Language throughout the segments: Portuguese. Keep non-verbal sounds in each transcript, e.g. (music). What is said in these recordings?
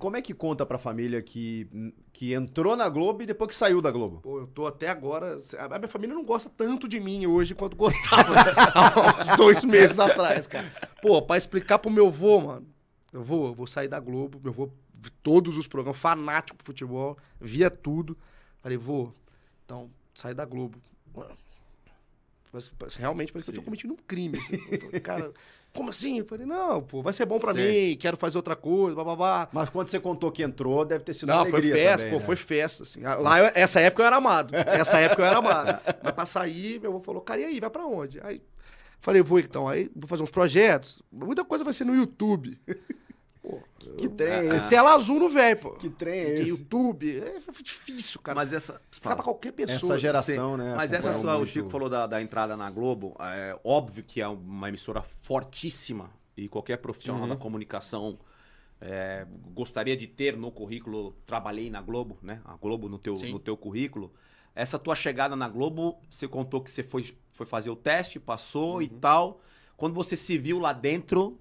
como é que conta pra família que, que entrou na Globo e depois que saiu da Globo? Pô, eu tô até agora. A minha família não gosta tanto de mim hoje quanto gostava (laughs) há uns dois meses atrás, cara. Pô, pra explicar pro meu avô, mano. Eu vou, eu vou sair da Globo, meu vô, todos os programas, fanático pro futebol, via tudo. Falei, vô, então, sai da Globo. Mas realmente parece Sim. que eu tô cometendo um crime. Falei, assim. (laughs) cara, como assim? Eu falei, não, pô, vai ser bom pra Sim. mim, quero fazer outra coisa, bababá. Mas quando você contou que entrou, deve ter sido Não, foi festa, também, pô, né? foi festa, assim. Ah, lá, eu, essa época eu era amado. (laughs) Essa época eu era amado. Mas pra sair, meu avô falou, cara, e aí, vai pra onde? Aí, falei, vou então, aí vou fazer uns projetos. Muita coisa vai ser no YouTube. Que, que trem é ah, esse? Tela ah. azul no velho, pô. Que trem é esse? YouTube. É, é difícil, cara. Mas essa. Ficar pra qualquer pessoa. Essa né? geração, né? Mas essa sua, o Chico falou da, da, entrada na Globo. É óbvio que é uma emissora fortíssima. E qualquer profissional uhum. da comunicação é, gostaria de ter no currículo. Trabalhei na Globo, né? A Globo no teu, no teu currículo. Essa tua chegada na Globo, você contou que você foi, foi fazer o teste, passou uhum. e tal. Quando você se viu lá dentro,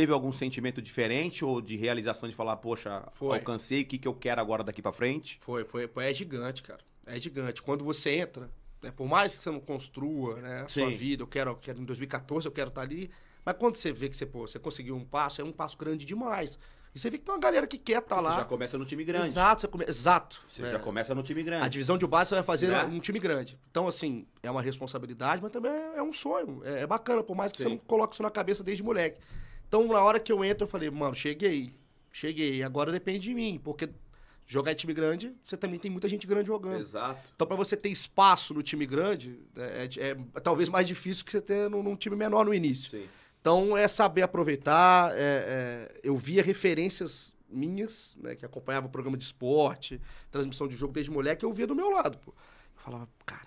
teve algum sentimento diferente ou de realização de falar, poxa, foi. alcancei, o que, que eu quero agora daqui para frente? Foi, foi, é gigante, cara. É gigante. Quando você entra, né, por mais que você não construa né, a Sim. sua vida, eu quero, eu quero, em 2014 eu quero estar tá ali, mas quando você vê que você, pô, você conseguiu um passo, é um passo grande demais. E você vê que tem uma galera que quer estar tá lá. Você já começa no time grande. Exato, você come... exato. Você é. já começa no time grande. A divisão de base você vai fazer né? um time grande. Então, assim, é uma responsabilidade, mas também é, é um sonho. É, é, bacana, por mais que Sim. você não coloque isso na cabeça desde moleque. Então, na hora que eu entro, eu falei, mano, cheguei. Cheguei. Agora depende de mim, porque jogar em time grande, você também tem muita gente grande jogando. Exato. Então, para você ter espaço no time grande, é, é, é talvez mais difícil que você ter num, num, time menor no início. Sim. Então, é saber aproveitar. É, é eu via referências minhas, né, que acompanhava o programa de esporte, transmissão de jogo desde moleque, eu via do meu lado. Pô. Eu falava, cara,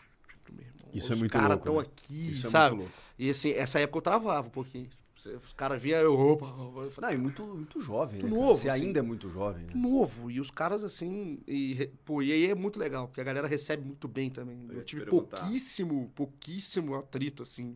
meu irmão, Isso os é caras estão né? aqui, Isso sabe? É muito louco. E assim, essa época eu travava um pouquinho. Os caras via eu. Opa, opa. Não, e muito, muito jovem, né, novo. Você assim, ainda é muito jovem. Né? Novo. E os caras, assim. E, pô, e aí é muito legal, porque a galera recebe muito bem também. Eu, eu tive pouquíssimo, pouquíssimo atrito, assim.